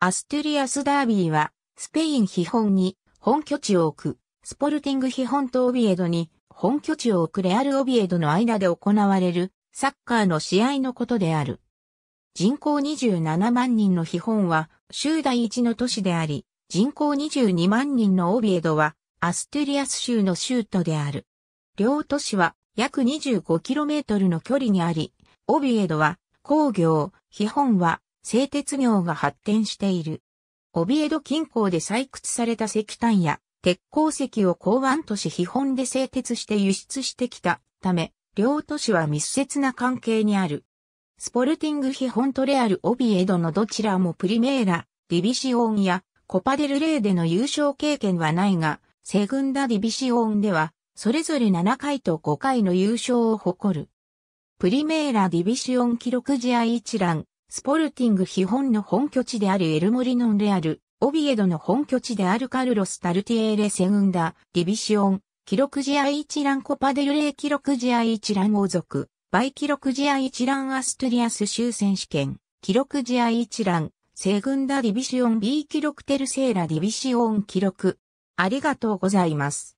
アストゥリアスダービーは、スペイン基本に本拠地を置く、スポルティング基本とオビエドに本拠地を置くレアルオビエドの間で行われるサッカーの試合のことである。人口27万人の基本は州第一の都市であり、人口22万人のオビエドはアストゥリアス州の州都である。両都市は約 25km の距離にあり、オビエドは工業、基本は製鉄業が発展している。オビエド近郊で採掘された石炭や鉄鉱石を港湾都市秘本で製鉄して輸出してきたため、両都市は密接な関係にある。スポルティング秘本とレアル・オビエドのどちらもプリメーラ、ディビシオンやコパデルレーでの優勝経験はないが、セグンダ・ディビシオンでは、それぞれ7回と5回の優勝を誇る。プリメーラ・ディビシオン記録試合一覧、スポルティング基本の本拠地であるエルモリノンレアル、オビエドの本拠地であるカルロス・タルティエーレ・セウンダ、ディビシオン、記録試合一覧コパデルレイ記録試合一覧王族、バイ記録試合一覧アストリアス州選手権、記録試合一覧、セグンダ・ディビシオン B 記録テルセーラ・ディビシオン記録。ありがとうございます。